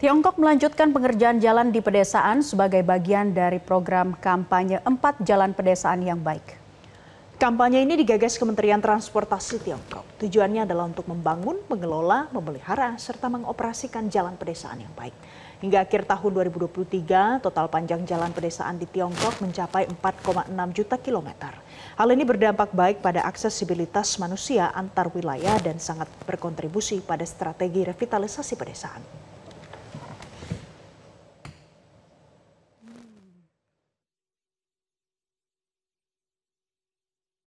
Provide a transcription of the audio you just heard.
Tiongkok melanjutkan pengerjaan jalan di pedesaan sebagai bagian dari program kampanye empat jalan pedesaan yang baik. Kampanye ini digagas Kementerian Transportasi Tiongkok. Tujuannya adalah untuk membangun, mengelola, memelihara, serta mengoperasikan jalan pedesaan yang baik. Hingga akhir tahun 2023, total panjang jalan pedesaan di Tiongkok mencapai 4,6 juta kilometer. Hal ini berdampak baik pada aksesibilitas manusia antar wilayah dan sangat berkontribusi pada strategi revitalisasi pedesaan.